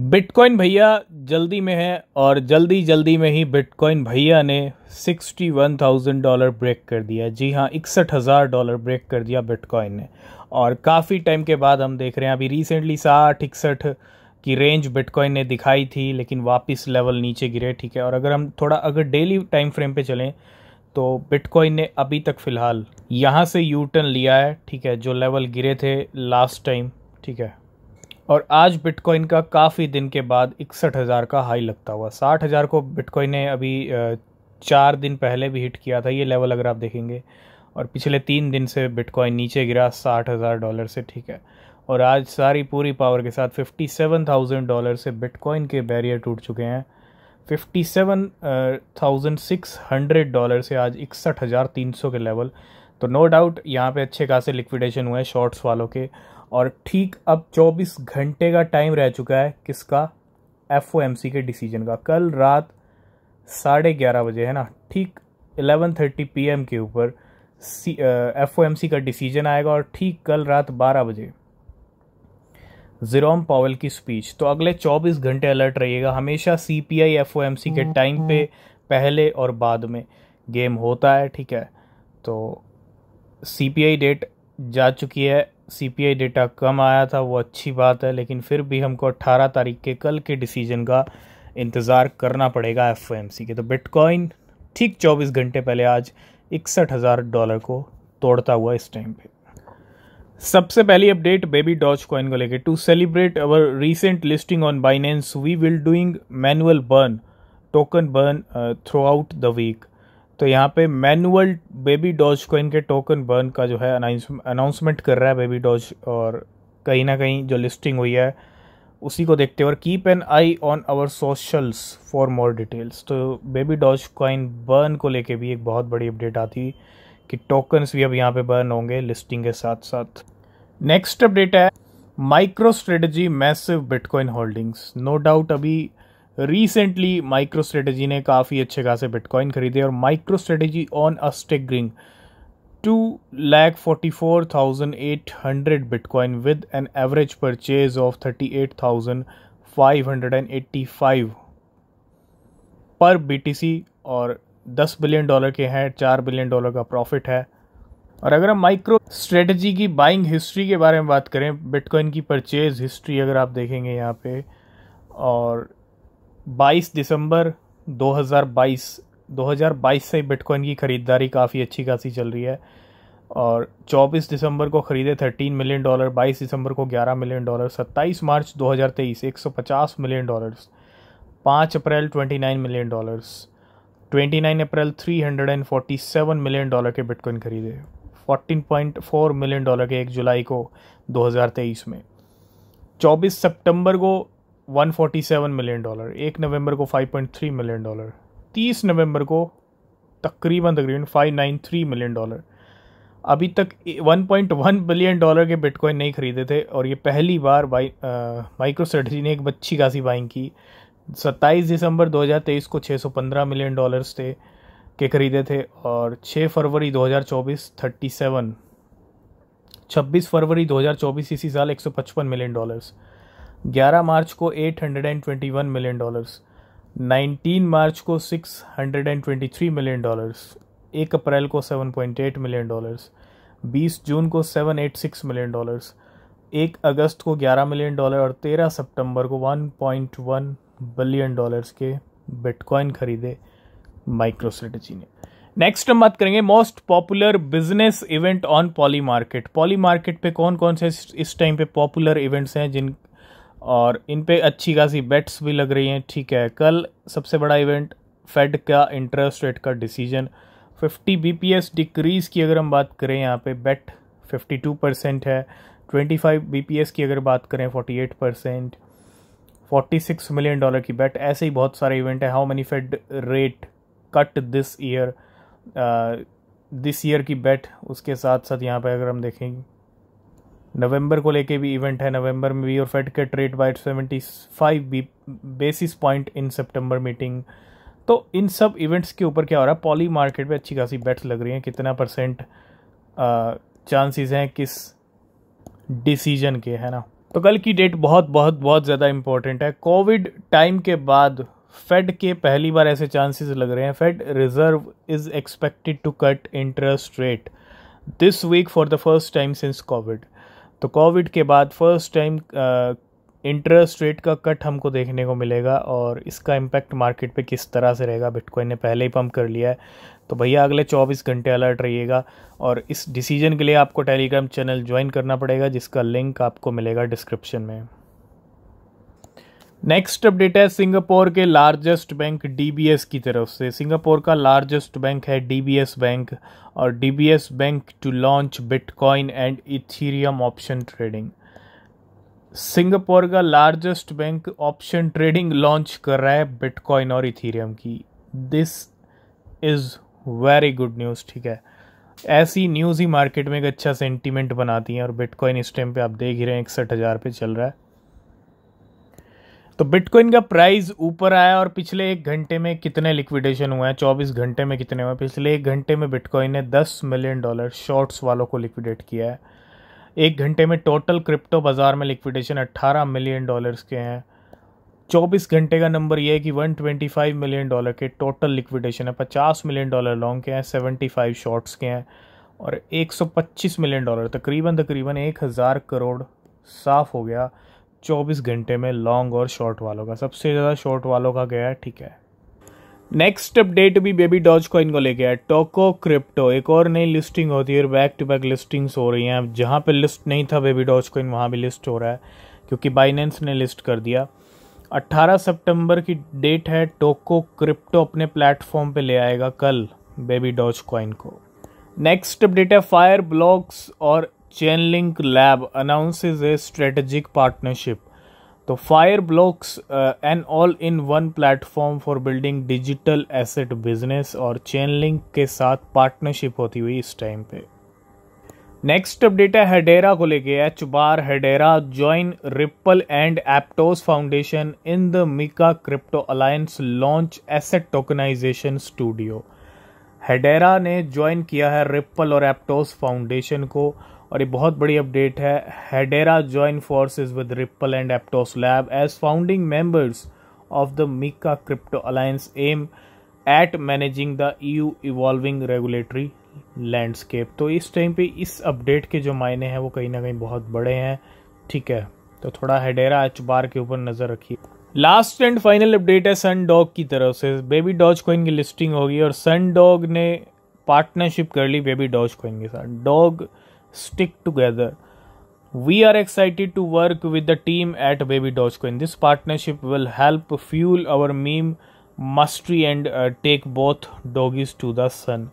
Bitcoin भैया जल्दी में है और जल्दी जल्दी में ही बिटकॉइन भैया ने sixty one thousand dollar break कर दिया जी हाँ इकसठ हज़ार डॉलर ब्रेक कर दिया बिटकॉइन ने और काफ़ी टाइम के बाद हम देख रहे हैं अभी रिसेंटली साठ इकसठ की रेंज बिटकॉइन ने दिखाई थी लेकिन वापस लेवल नीचे गिरे ठीक है और अगर हम थोड़ा अगर डेली टाइम फ्रेम पर चलें तो बिटकॉइन ने अभी तक फ़िलहाल यहाँ से यू टर्न लिया है ठीक है जो लेवल गिरे थे लास्ट टाइम ठीक है और आज बिटकॉइन का काफ़ी दिन के बाद इकसठ हज़ार का हाई लगता हुआ साठ हज़ार को बिटकॉइन ने अभी चार दिन पहले भी हिट किया था ये लेवल अगर आप देखेंगे और पिछले तीन दिन से बिटकॉइन नीचे गिरा साठ हज़ार डॉलर से ठीक है और आज सारी पूरी पावर के साथ फिफ्टी सेवन थाउजेंड डॉलर से बिटकॉइन के बैरियर टूट चुके हैं fifty seven thousand six hundred dollar से आज इकसठ हज़ार तीन सौ के लेवल तो नो डाउट यहाँ पे अच्छे खासे लिक्विडेशन हुए हैं शॉर्ट्स वालों के और ठीक अब 24 घंटे का टाइम रह चुका है किसका एफ के डिसीजन का कल रात साढ़े ग्यारह बजे है ना ठीक 11:30 एम के ऊपर सी एफ का डिसीजन आएगा और ठीक कल रात बारह बजे जीरोम पावल की स्पीच तो अगले 24 घंटे अलर्ट रहिएगा हमेशा सी पी आई एफ के टाइम हम्म, पे हम्म। पहले और बाद में गेम होता है ठीक है तो सी पी आई डेट जा चुकी है सीपीआई डेटा कम आया था वो अच्छी बात है लेकिन फिर भी हमको 18 तारीख के कल के डिसीजन का इंतज़ार करना पड़ेगा सी के तो बिटकॉइन ठीक 24 घंटे पहले आज इकसठ हज़ार डॉलर को तोड़ता हुआ इस टाइम पे सबसे पहली अपडेट बेबी डॉच कॉइन को लेके to celebrate our recent listing on Binance we will doing manual burn token burn throughout the week तो यहाँ पे मैनुअल बेबी डॉज कॉइन के टोकन बर्न का जो है अनाउंसमेंट कर रहा है बेबी डॉज और कहीं ना कहीं जो लिस्टिंग हुई है उसी को देखते हुए और keep an eye on our socials for more details तो बेबी डॉज कॉइन बर्न को लेके भी एक बहुत बड़ी अपडेट आती कि टोकन्स भी अब यहाँ पे बर्न होंगे लिस्टिंग के साथ साथ नेक्स्ट अपडेट है micro strategy massive bitcoin holdings no doubt अभी रिसेंटली माइक्रो स्ट्रेटेजी ने काफ़ी अच्छे खासे बिटकॉइन खरीदे और माइक्रो स्ट्रेटेजी ऑन अ ग्रिंग two lakh forty four thousand eight hundred bitcoin with an average purchase of thirty eight thousand five hundred and eighty five per B T C और दस billion dollar के हैं चार billion dollar का profit है और अगर हम माइक्रो स्ट्रेटजी की बाइंग हिस्ट्री के बारे में बात करें बिटकॉइन की परचेज हिस्ट्री अगर आप देखेंगे यहाँ पे और 22 दिसंबर 2022 2022 से बिटकॉइन की ख़रीदारी काफ़ी अच्छी खासी चल रही है और 24 दिसंबर को ख़रीदे 13 मिलियन डॉलर 22 दिसंबर को 11 मिलियन डॉलर 27 मार्च 2023 150 मिलियन डॉलर्स 5 अप्रैल 29 मिलियन डॉलर्स 29 अप्रैल 347 मिलियन डॉलर के बिटकॉइन खरीदे 14.4 मिलियन डॉलर के 1 जुलाई को 2023 में 24 सितंबर को 147 मिलियन डॉलर एक नवंबर को 5.3 मिलियन डॉलर 30 नवंबर को तकरीबन तकरीबन 593 मिलियन डॉलर अभी तक 1.1 बिलियन डॉलर के बिटकॉइन नहीं खरीदे थे और ये पहली बार बाई माइक्रो ने एक अच्छी खासी बाइंग की 27 दिसंबर 2023 को 615 मिलियन डॉलर्स थे के खरीदे थे और 6 फरवरी 2024 37 26 फरवरी 2024 इसी साल 155 मिलियन डॉलर्स 11 मार्च को 821 मिलियन डॉलर्स 19 मार्च को 623 मिलियन डॉलर्स 1 अप्रैल को 7.8 मिलियन डॉलर्स 20 जून को 786 मिलियन डॉलर्स 1 अगस्त को 11 मिलियन डॉलर और 13 सितंबर को 1.1 बिलियन डॉलर्स के बिटकॉइन खरीदे माइक्रोस्ट्रेटजी ने नेक्स्ट हम बात करेंगे most popular business event on Polymarket Polymarket पे कौन कौन से इस टाइम पे पॉपुलर इवेंट्स हैं जिन और इन पे अच्छी खासी बेट्स भी लग रही हैं ठीक है कल सबसे बड़ा इवेंट फेड का इंटरेस्ट रेट का डिसीजन 50 बीपीएस डिक्रीज़ की अगर हम बात करें यहाँ पे बेट 52 परसेंट है 25 बीपीएस की अगर बात करें 48 परसेंट 46 मिलियन डॉलर की बेट ऐसे ही बहुत सारे इवेंट हैं how many Fed rate cut this year this year की बेट उसके साथ साथ यहाँ पर अगर हम देखेंगे नवंबर को लेके भी इवेंट है नवंबर में भी और फेड के trade by seventy five basis point in September meeting तो इन सब इवेंट्स के ऊपर क्या हो रहा है पॉली मार्केट में अच्छी खासी बेट्स लग रही हैं कितना परसेंट चांसेस हैं किस डिसीजन के है ना तो कल की डेट बहुत बहुत बहुत ज़्यादा इम्पोर्टेंट है कोविड टाइम के बाद फेड के पहली बार ऐसे चांसेस लग रहे हैं Fed reserve is expected to cut interest rate this week for the first time since covid तो कोविड के बाद फर्स्ट टाइम इंटरेस्ट रेट का कट हमको देखने को मिलेगा और इसका इम्पैक्ट मार्केट पे किस तरह से रहेगा बिटकॉइन ने पहले ही पंप कर लिया है तो भैया अगले 24 घंटे अलर्ट रहिएगा और इस डिसीजन के लिए आपको टेलीग्राम चैनल ज्वाइन करना पड़ेगा जिसका लिंक आपको मिलेगा डिस्क्रिप्शन में नेक्स्ट अपडेट है सिंगापुर के लार्जेस्ट बैंक डीबीएस की तरफ से सिंगापुर का लार्जेस्ट बैंक है डीबीएस बैंक और DBS bank to launch bitcoin and Ethereum option trading Singapore का largest bank option trading launch कर रहा है बिटकॉइन और इथीरियम की this is very good news ठीक है ऐसी न्यूज़ ही मार्केट में एक अच्छा सेंटीमेंट बनाती हैं और बिटकॉइन इस टाइम पे आप देख ही रहे हैं इकसठ हज़ार पे चल रहा है तो बिटकॉइन का प्राइस ऊपर आया और पिछले एक घंटे में कितने लिक्विडेशन हुए हैं चौबीस घंटे में कितने हुए पिछले एक घंटे में बिटकॉइन ने दस मिलियन डॉलर शॉर्ट्स वालों को लिक्विडेट किया है एक घंटे में टोटल क्रिप्टो बाज़ार में लिक्विडेशन 18 मिलियन डॉलर्स के हैं 24 घंटे का नंबर ये है कि 125 मिलियन डॉलर के टोटल लिक्विडेशन है 50 मिलियन डॉलर लॉन्ग के हैं 75 शॉर्ट्स के हैं और 125 मिलियन डॉलर तकरीबन तकरीबन एक हज़ार करोड़ साफ़ हो गया 24 घंटे में लॉन्ग और शॉर्ट वालों का सबसे ज़्यादा शॉर्ट वालों का गया ठीक है नेक्स्ट अपडेट भी बेबी डॉज कॉइन को लेके आया टोको क्रिप्टो एक और नई लिस्टिंग होती है और बैक टू बैक लिस्टिंग्स हो रही हैं जहाँ पे लिस्ट नहीं था बेबी डॉज कॉइन वहाँ भी लिस्ट हो रहा है क्योंकि बाइनेंस ने लिस्ट कर दिया 18 सितंबर की डेट है टोको क्रिप्टो अपने प्लेटफॉर्म पे ले आएगा कल बेबी डॉज कॉइन को नेक्स्ट अपडेट है फायर ब्लॉक्स और Chainlink Lab announces a strategic partnership तो Fireblocks an all in one platform for building digital asset business और चेनलिंक के साथ पार्टनरशिप होती हुई इस टाइम पे नेक्स्ट अपडेट है हेडेरा को लेके H bar Hedera join Ripple and Aptos foundation in the MiCA crypto alliance launch asset tokenisation studio Hedera ने ज्वाइन किया है रिपल और एप्टोस फाउंडेशन को और ये बहुत बड़ी अपडेट है Hedera join forces with Ripple and Aptos lab as founding members of the MiCA crypto alliance aim at managing the EU evolving regulatory landscape तो इस टाइम पे इस अपडेट के जो मायने हैं वो कहीं ना कहीं बहुत बड़े हैं ठीक है तो थोड़ा हेडेरा एच बार के ऊपर नज़र रखिए लास्ट एंड फाइनल अपडेट है सन डॉग की तरफ से बेबी डॉज कोइन की लिस्टिंग होगी और सन डॉग ने पार्टनरशिप कर ली बेबी डॉज कोइन के साथ dog Dog... stick together. We are excited to work with the team at Baby Dogecoin. This partnership will help fuel our meme mastery and uh, take both doggies to the sun.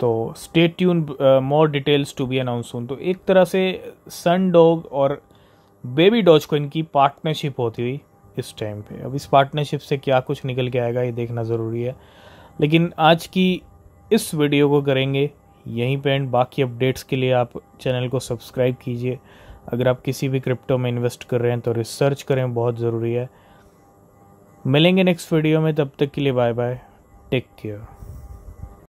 तो stay tune more details to be announce तो एक तरह से sun dog और baby Doge को इनकी partnership होती हुई इस टाइम पे अब इस पार्टनरशिप से क्या कुछ निकल के आएगा ये देखना ज़रूरी है लेकिन आज की इस वीडियो को करेंगे यहीं पे एंड बाकी अपडेट्स के लिए आप चैनल को सब्सक्राइब कीजिए अगर आप किसी भी क्रिप्टो में इन्वेस्ट कर रहे हैं तो रिसर्च करें बहुत ज़रूरी है मिलेंगे नेक्स्ट वीडियो में तब तक के लिए बाय बाय टेक केयर